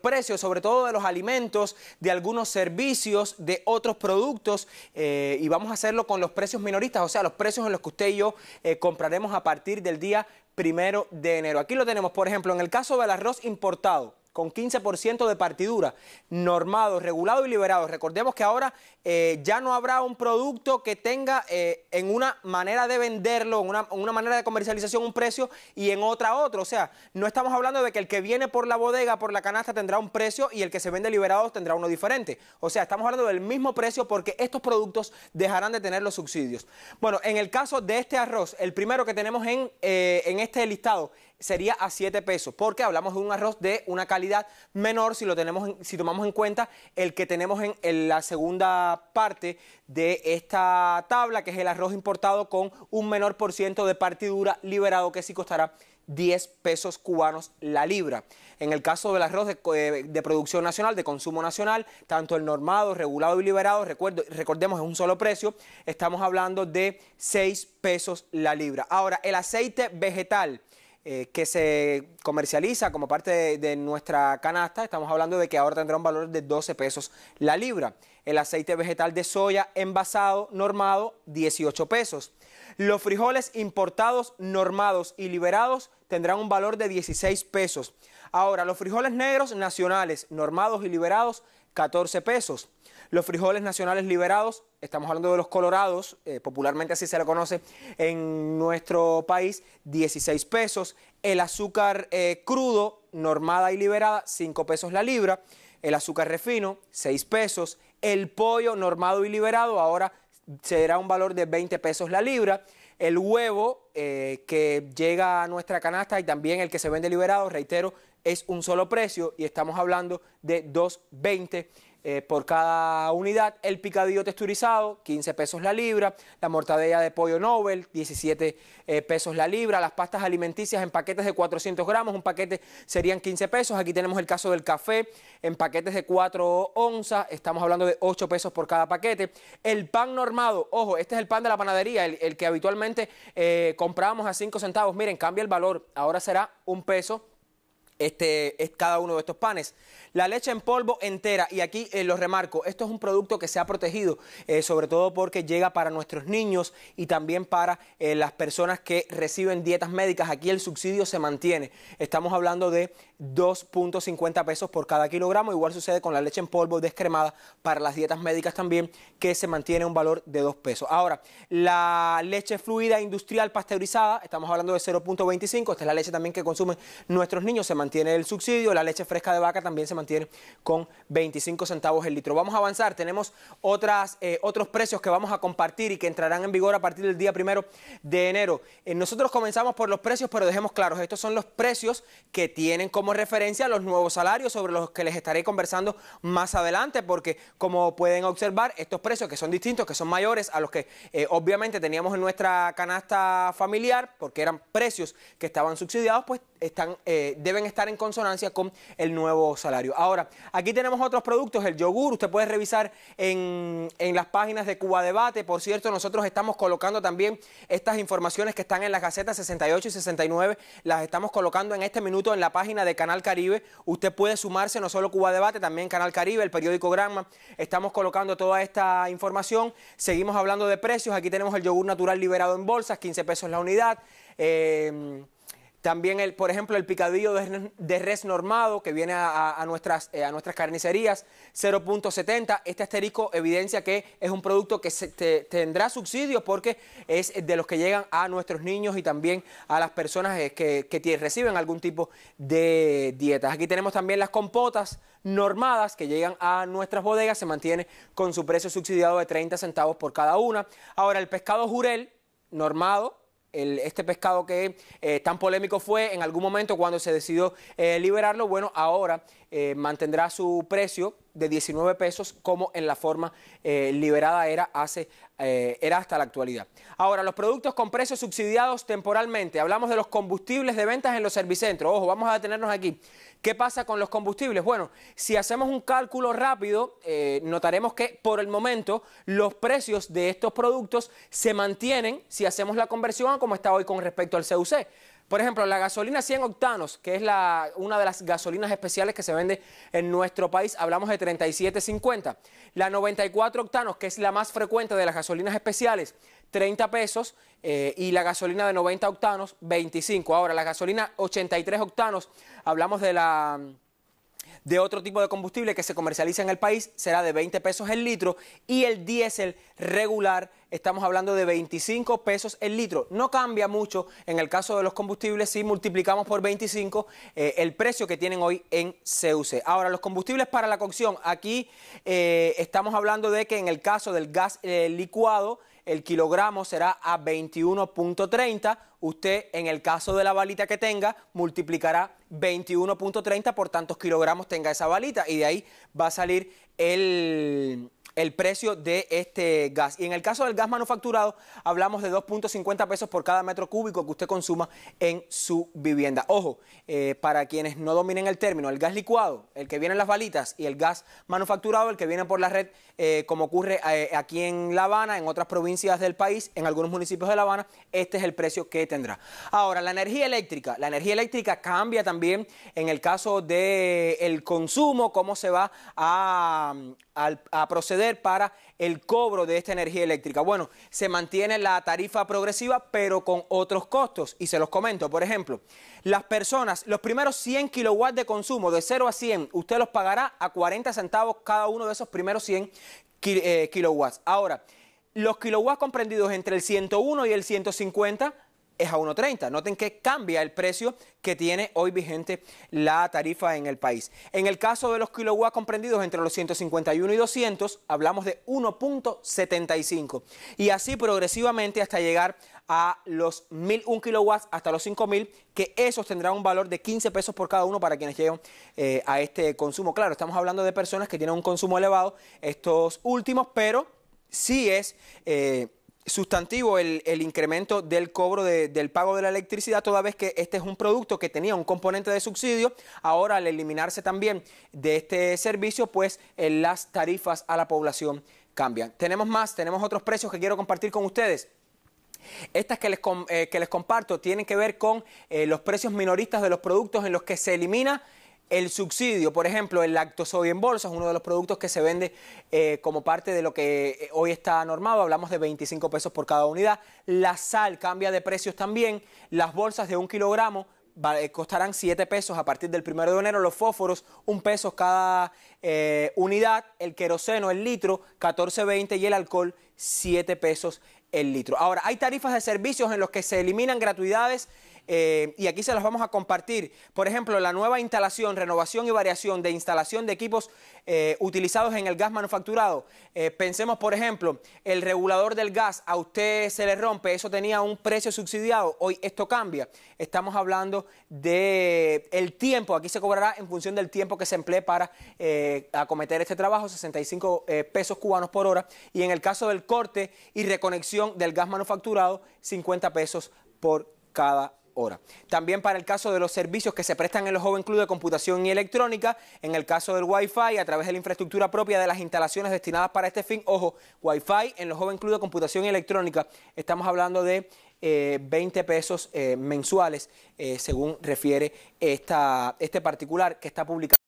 precios, sobre todo de los alimentos, de algunos servicios, de otros productos, eh, y vamos a hacerlo con los precios minoristas, o sea, los precios en los que usted y yo eh, compraremos a partir del día primero de enero. Aquí lo tenemos, por ejemplo, en el caso del arroz importado, con 15% de partidura, normado, regulado y liberado. Recordemos que ahora eh, ya no habrá un producto que tenga eh, en una manera de venderlo, en una, manera de comercialización un precio y en otra otro. O sea, no estamos hablando de que el que viene por la bodega, por la canasta, tendrá un precio y el que se vende liberado tendrá uno diferente. O sea, estamos hablando del mismo precio porque estos productos dejarán de tener los subsidios. Bueno, en el caso de este arroz, el primero que tenemos en, eh, en este listado sería a 7 pesos, porque hablamos de un arroz de una calidad menor si, lo tenemos si tomamos en cuenta el que tenemos en, la segunda parte de esta tabla, que es el arroz importado con un menor por ciento de partidura liberado, que sí costará 10 pesos cubanos la libra. En el caso del arroz eh, de, producción nacional, de consumo nacional, tanto el normado, regulado y liberado, recuerdo, recordemos, es un solo precio, estamos hablando de 6 pesos la libra. Ahora, el aceite vegetal. Eh, que se comercializa como parte de, de, nuestra canasta, estamos hablando de que ahora tendrá un valor de 12 pesos la libra. El aceite vegetal de soya envasado, normado, 18 pesos. Los frijoles importados, normados y liberados tendrán un valor de 16 pesos. Ahora, los frijoles negros nacionales, normados y liberados, 14 pesos. Los frijoles nacionales liberados, estamos hablando de los colorados, eh, popularmente así se le conoce en nuestro país, 16 pesos. El azúcar eh, crudo, normada y liberada, 5 pesos la libra. El azúcar refino, 6 pesos. El pollo normado y liberado, ahora será un valor de 20 pesos la libra el huevo eh, que llega a nuestra canasta y también el que se vende liberado, reitero, es un solo precio y estamos hablando de 2.20. Eh, por cada unidad, el picadillo texturizado, 15 pesos la libra, la mortadella de pollo Nobel, 17 eh, pesos la libra, las pastas alimenticias en paquetes de 400 gramos, un paquete serían 15 pesos, aquí tenemos el caso del café en paquetes de 4 onzas, estamos hablando de 8 pesos por cada paquete, el pan normado, ojo, este es el pan de la panadería, el, que habitualmente eh, comprábamos a 5 centavos, miren, cambia el valor, ahora será un peso este, es cada uno de estos panes. La leche en polvo entera, y aquí eh, lo remarco, esto es un producto que se ha protegido, eh, sobre todo porque llega para nuestros niños y también para eh, las personas que reciben dietas médicas. Aquí el subsidio se mantiene. Estamos hablando de 2.50 pesos por cada kilogramo. Igual sucede con la leche en polvo descremada para las dietas médicas también, que se mantiene un valor de 2 pesos. Ahora, la leche fluida industrial pasteurizada, estamos hablando de 0.25, esta es la leche también que consumen nuestros niños, se mantiene el subsidio, la leche fresca de vaca también se mantiene con 25 centavos el litro. Vamos a avanzar, tenemos otras, eh, otros precios que vamos a compartir y que entrarán en vigor a partir del día primero de enero. Eh, nosotros comenzamos por los precios, pero dejemos claros, estos son los precios que tienen como referencia los nuevos salarios sobre los que les estaré conversando más adelante, porque como pueden observar, estos precios que son distintos, que son mayores a los que eh, obviamente teníamos en nuestra canasta familiar, porque eran precios que estaban subsidiados, pues están, deben estar en consonancia con el nuevo salario. Ahora, aquí tenemos otros productos, el yogur, usted puede revisar en, en las páginas de Cuba Debate. Por cierto, nosotros estamos colocando también estas informaciones que están en las gacetas 68 y 69, las estamos colocando en este minuto en la página de Canal Caribe. Usted puede sumarse no solo Cuba Debate, también Canal Caribe, el periódico Granma. Estamos colocando toda esta información. Seguimos hablando de precios. Aquí tenemos el yogur natural liberado en bolsas, 15 pesos la unidad. Eh, también, el, por ejemplo, el picadillo de, res normado que viene a, nuestras, eh, a nuestras carnicerías, 0.70. Este asterisco evidencia que es un producto que tendrá subsidio porque es de los que llegan a nuestros niños y también a las personas eh, que, reciben algún tipo de dietas. Aquí tenemos también las compotas normadas que llegan a nuestras bodegas, se mantiene con su precio subsidiado de 30 centavos por cada una. Ahora, el pescado jurel normado, este pescado que eh, tan polémico fue en algún momento cuando se decidió eh, liberarlo, bueno, ahora eh, mantendrá su precio de 19 pesos como en la forma eh, liberada era, eh, era hasta la actualidad. Ahora, los productos con precios subsidiados temporalmente. Hablamos de los combustibles de ventas en los servicentros. Ojo, vamos a detenernos aquí. ¿Qué pasa con los combustibles? Bueno, si hacemos un cálculo rápido, eh, notaremos que por el momento los precios de estos productos se mantienen si hacemos la conversión como está hoy con respecto al CUC. Por ejemplo, la gasolina 100 octanos, que es una de las gasolinas especiales que se vende en nuestro país, hablamos de 37.50. La 94 octanos, que es la más frecuente de las gasolinas especiales, 30 pesos. Eh, y la gasolina de 90 octanos, 25. Ahora, la gasolina 83 octanos, hablamos de la de otro tipo de combustible que se comercializa en el país será de 20 pesos el litro y el diésel regular estamos hablando de 25 pesos el litro. No cambia mucho en el caso de los combustibles si multiplicamos por 25 eh, el precio que tienen hoy en CUC. Ahora, los combustibles para la cocción, aquí eh, estamos hablando de que en el caso del gas eh, licuado, el kilogramo será a 21.30. Usted, en el caso de la balita que tenga, multiplicará 21.30 por tantos kilogramos tenga esa balita y de ahí va a salir el el precio de este gas. Y en el caso del gas manufacturado, hablamos de 2.50 pesos por cada metro cúbico que usted consuma en su vivienda. Ojo, eh, para quienes no dominen el término, el gas licuado, el que viene en las balitas, y el gas manufacturado, el que viene por la red, eh, como ocurre eh, aquí en La Habana, en otras provincias del país, en algunos municipios de La Habana, este es el precio que tendrá. Ahora, la energía eléctrica. La energía eléctrica cambia también en el caso del consumo, cómo se va a a proceder para el cobro de esta energía eléctrica. Bueno, se mantiene la tarifa progresiva, pero con otros costos. Y se los comento, por ejemplo, las personas, los primeros 100 kilowatts de consumo de 0 a 100, usted los pagará a 40 centavos cada uno de esos primeros 100 eh, kilowatts. Ahora, los kilowatts comprendidos entre el 101 y el 150 es a 1.30. Noten que cambia el precio que tiene hoy vigente la tarifa en el país. En el caso de los kilowatts comprendidos entre los 151 y 200, hablamos de 1.75. Y así progresivamente hasta llegar a los 1.001 kilowatts, hasta los 5.000, que esos tendrán un valor de 15 pesos por cada uno para quienes llegan eh, a este consumo. Claro, estamos hablando de personas que tienen un consumo elevado, estos últimos, pero sí es... Eh, sustantivo el, incremento del cobro del pago de la electricidad, toda vez que este es un producto que tenía un componente de subsidio. Ahora, al eliminarse también de este servicio, pues eh, las tarifas a la población cambian. Tenemos más, tenemos otros precios que quiero compartir con ustedes. Estas que les, eh, comparto tienen que ver con eh, los precios minoristas de los productos en los que se elimina el subsidio, por ejemplo, el lactosodio en bolsa es uno de los productos que se vende eh, como parte de lo que eh, hoy está normado, hablamos de 25 pesos por cada unidad. La sal cambia de precios también, las bolsas de un kilogramo eh, costarán 7 pesos a partir del 1 de enero, los fósforos un peso cada unidad, el queroseno, el litro 14.20 y el alcohol 7 pesos el litro. Ahora, hay tarifas de servicios en los que se eliminan gratuidades eh, y aquí se las vamos a compartir. Por ejemplo, la nueva instalación, renovación y variación de instalación de equipos eh, utilizados en el gas manufacturado. Eh, pensemos, por ejemplo, el regulador del gas, a usted se le rompe, eso tenía un precio subsidiado, hoy esto cambia. Estamos hablando de el tiempo, aquí se cobrará en función del tiempo que se emplee para acometer este trabajo, 65 pesos cubanos por hora, y en el caso del corte y reconexión del gas manufacturado, 50 pesos por cada hora. También para el caso de los servicios que se prestan en los Joven Club de Computación y Electrónica, en el caso del Wi-Fi, a través de la infraestructura propia de las instalaciones destinadas para este fin, ojo, Wi-Fi en los Joven Club de Computación y Electrónica, estamos hablando de 20 eh, pesos eh, mensuales, eh, según refiere esta, este particular que está publicado.